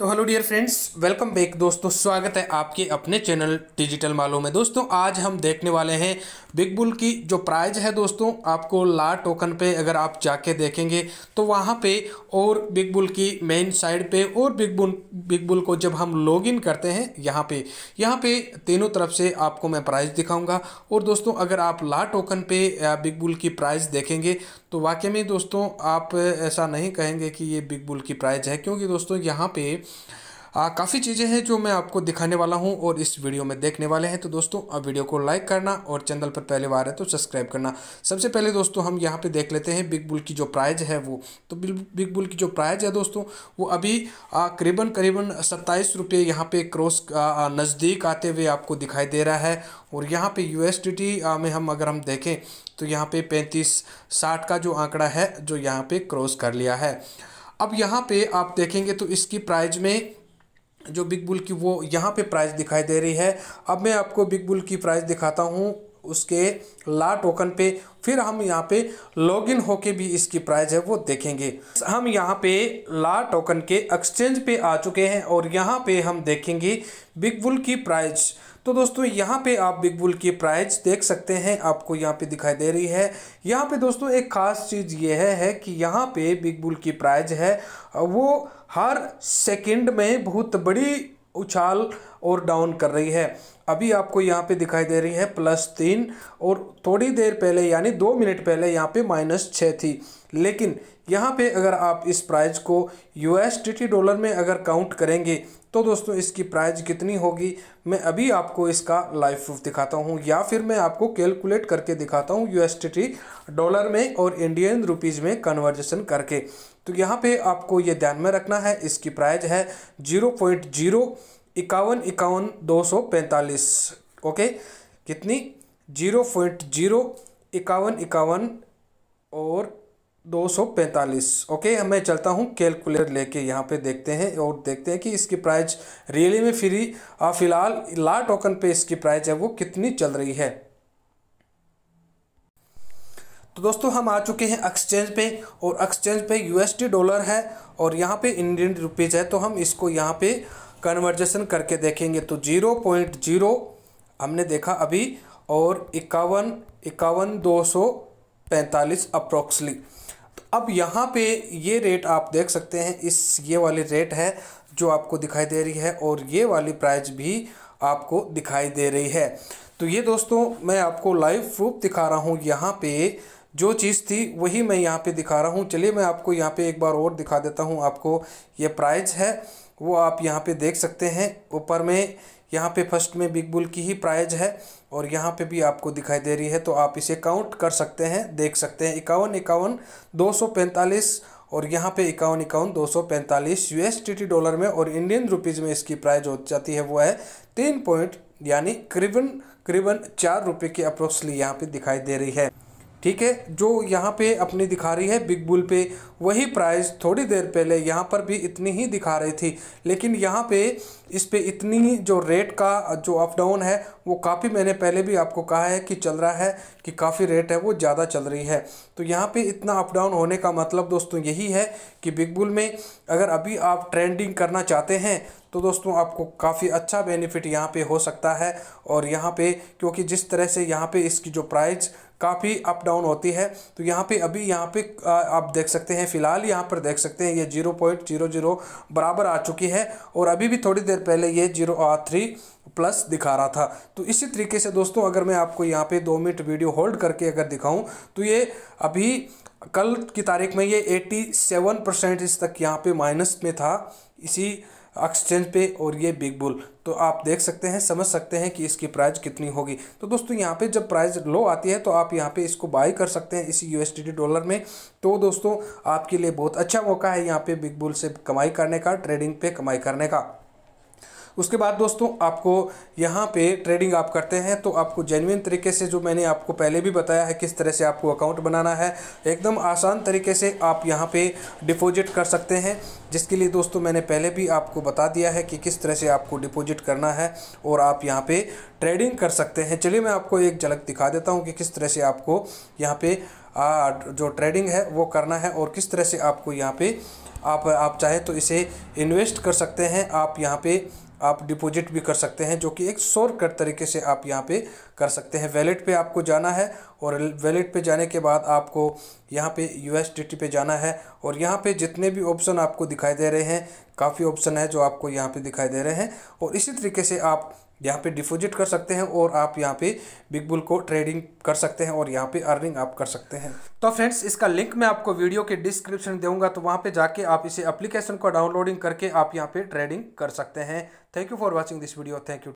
तो hello dear friends welcome back दोस्तों स्वागत है आपके अपने चैनल डिजिटल मालूम में दोस्तों आज हम देखने वाले हैं बिग बुल की जो प्राइज है दोस्तों आपको ला टोकन पे अगर आप जाके देखेंगे तो वहाँ पे और बिग बुल की मेन साइड पे और बिग बुल बिग बुल को जब हम लॉगिन करते हैं यहाँ पे यहाँ पे तीनों तरफ से आपको मैं प्राइज दिखाऊँगा और दोस्तों अगर आप ला टोकन पर बिग बुल की प्राइज देखेंगे तो वाकई में दोस्तों आप ऐसा नहीं कहेंगे कि ये बिग बुल की प्राइज है क्योंकि दोस्तों यहाँ पर काफ़ी चीज़ें हैं जो मैं आपको दिखाने वाला हूं और इस वीडियो में देखने वाले हैं तो दोस्तों अब वीडियो को लाइक करना और चैनल पर पहली बार है तो सब्सक्राइब करना सबसे पहले दोस्तों हम यहां पे देख लेते हैं बिग बुल की जो प्राइज है वो तो बिग बुल की जो प्राइज है दोस्तों वो अभी करीबन करीबन सत्ताईस रुपये यहाँ पर क्रॉस नज़दीक आते हुए आपको दिखाई दे रहा है और यहाँ पर यू में हम अगर हम देखें तो यहाँ पर पैंतीस साठ का जो आंकड़ा है जो यहाँ पर क्रॉस कर लिया है अब यहाँ पे आप देखेंगे तो इसकी प्राइज में जो बिग बुल की वो यहाँ पे प्राइस दिखाई दे रही है अब मैं आपको बिग बुल की प्राइस दिखाता हूँ उसके ला टोकन पे फिर हम यहाँ पे लॉगिन होके भी इसकी प्राइस है वो देखेंगे हम यहाँ पे ला टोकन के एक्सचेंज पे आ चुके हैं और यहाँ पे हम देखेंगे बिग बुल की प्राइस तो दोस्तों यहाँ पे आप बिग बुल की प्राइस देख सकते हैं आपको यहाँ पे दिखाई दे रही है यहाँ पे दोस्तों एक ख़ास चीज़ यह है, है कि यहाँ पे बिग बुल की प्राइज है वो हर सेकंड में बहुत बड़ी उछाल और डाउन कर रही है अभी आपको यहाँ पे दिखाई दे रही है प्लस तीन और थोड़ी देर पहले यानी दो मिनट पहले यहाँ पे माइनस छः थी लेकिन यहाँ पे अगर आप इस प्राइज को यू डॉलर में अगर काउंट करेंगे तो दोस्तों इसकी प्राइज कितनी होगी मैं अभी आपको इसका लाइव प्रूफ दिखाता हूँ या फिर मैं आपको कैलकुलेट करके दिखाता हूँ यू डॉलर में और इंडियन रुपीज़ में कन्वर्जेशन करके तो यहाँ पे आपको ये ध्यान में रखना है इसकी प्राइज है जीरो पॉइंट जीरो इक्यावन इक्यावन दो सौ पैंतालीस ओके कितनी जीरो पॉइंट जीरो इक्यावन इक्यावन और 245 ओके मैं चलता हूँ कैलकुलेटर लेके यहाँ पे देखते हैं और देखते हैं कि इसकी प्राइस रियली में फ्री फ़िलहाल ला टोकन पे इसकी प्राइस है वो कितनी चल रही है तो दोस्तों हम आ चुके हैं एक्सचेंज पे और एक्सचेंज पे यूएसडी डॉलर है और यहाँ पे इंडियन रुपीज़ है तो हम इसको यहाँ पे कन्वर्जेशन करके देखेंगे तो जीरो पॉइंट जीरो हमने देखा अभी और इक्यावन इक्यावन दो सौ पैंतालीस अप्रोक्सली अब यहाँ पे ये रेट आप देख सकते हैं इस ये वाली रेट है जो आपको दिखाई दे रही है और ये वाली प्राइस भी आपको दिखाई दे रही है तो ये दोस्तों मैं आपको लाइव प्रूफ दिखा रहा हूँ यहाँ पे जो चीज़ थी वही मैं यहाँ पे दिखा रहा हूँ चलिए मैं आपको यहाँ पे एक बार और दिखा देता हूँ आपको ये प्राइस है वो आप यहाँ पे देख सकते हैं ऊपर में यहाँ पे फर्स्ट में बिग बुल की ही प्राइज है और यहाँ पे भी आपको दिखाई दे रही है तो आप इसे काउंट कर सकते हैं देख सकते हैं इक्यावन इक्यावन दो सौ पैंतालीस और यहाँ पे इक्यावन इक्यावन दो सौ पैंतालीस टी टी डॉलर में और इंडियन रुपीज़ में इसकी प्राइज हो जाती है वो है तीन पॉइंट यानी करीबन करीबन चार रुपये की अप्रोक्सली यहाँ पे दिखाई दे रही है ठीक है जो यहाँ पे अपनी दिखा रही है बिग बुल पे वही प्राइस थोड़ी देर पहले यहाँ पर भी इतनी ही दिखा रही थी लेकिन यहाँ पे इस पर इतनी जो रेट का जो अप डाउन है वो काफ़ी मैंने पहले भी आपको कहा है कि चल रहा है कि काफ़ी रेट है वो ज़्यादा चल रही है तो यहाँ पे इतना अप डाउन होने का मतलब दोस्तों यही है कि बिग बुल में अगर अभी आप ट्रेंडिंग करना चाहते हैं तो दोस्तों आपको काफ़ी अच्छा बेनिफिट यहाँ पे हो सकता है और यहाँ पे क्योंकि जिस तरह से यहाँ पे इसकी जो प्राइस काफ़ी अप डाउन होती है तो यहाँ पे अभी यहाँ पे आप देख सकते हैं फिलहाल यहाँ पर देख सकते हैं ये जीरो पॉइंट जीरो जीरो बराबर आ चुकी है और अभी भी थोड़ी देर पहले ये जीरो थ्री प्लस दिखा रहा था तो इसी तरीके से दोस्तों अगर मैं आपको यहाँ पे दो मिनट वीडियो होल्ड करके अगर दिखाऊँ तो ये अभी कल की तारीख में ये एट्टी परसेंट इस तक यहाँ पर माइनस में था इसी एक्सचेंज पे और ये बिग बुल तो आप देख सकते हैं समझ सकते हैं कि इसकी प्राइस कितनी होगी तो दोस्तों यहाँ पे जब प्राइस लो आती है तो आप यहाँ पे इसको बाई कर सकते हैं इसी यूएसडी डॉलर में तो दोस्तों आपके लिए बहुत अच्छा मौका है यहाँ पे बिग बुल से कमाई करने का ट्रेडिंग पे कमाई करने का उसके बाद दोस्तों आपको यहाँ पे ट्रेडिंग आप करते हैं तो आपको जेनविन तरीके से जो मैंने आपको पहले भी बताया है किस तरह से आपको अकाउंट बनाना है एकदम आसान तरीके से आप यहाँ पे डिपॉजिट कर सकते हैं जिसके लिए दोस्तों मैंने पहले भी आपको बता दिया है कि किस तरह से आपको डिपॉजिट करना है और आप यहाँ पर ट्रेडिंग कर सकते हैं चलिए मैं आपको एक झलक दिखा देता हूँ कि किस तरह से आपको यहाँ पर जो ट्रेडिंग है वो करना है और किस तरह से आपको यहाँ पर आप आप चाहे तो इसे इन्वेस्ट कर सकते हैं आप यहाँ पे आप डिपॉजिट भी कर सकते हैं जो कि एक शोर कट तरीके से आप यहाँ पे कर सकते हैं वैलेट पे आपको जाना है और वैलेट पे जाने के बाद आपको यहाँ पे यू पे जाना है और यहाँ पे जितने भी ऑप्शन आपको दिखाई दे रहे हैं काफ़ी ऑप्शन है जो आपको यहाँ पे दिखाई दे रहे हैं और इसी तरीके से आप यहाँ पे डिपोजिट कर सकते हैं और आप यहाँ पे बिग बुल को ट्रेडिंग कर सकते हैं और यहाँ पे अर्निंग आप कर सकते हैं तो फ्रेंड्स इसका लिंक मैं आपको वीडियो के डिस्क्रिप्शन दूंगा तो वहाँ पे जाके आप इसे एप्लीकेशन को डाउनलोडिंग करके आप यहाँ पे ट्रेडिंग कर सकते हैं thank you for watching this video thank you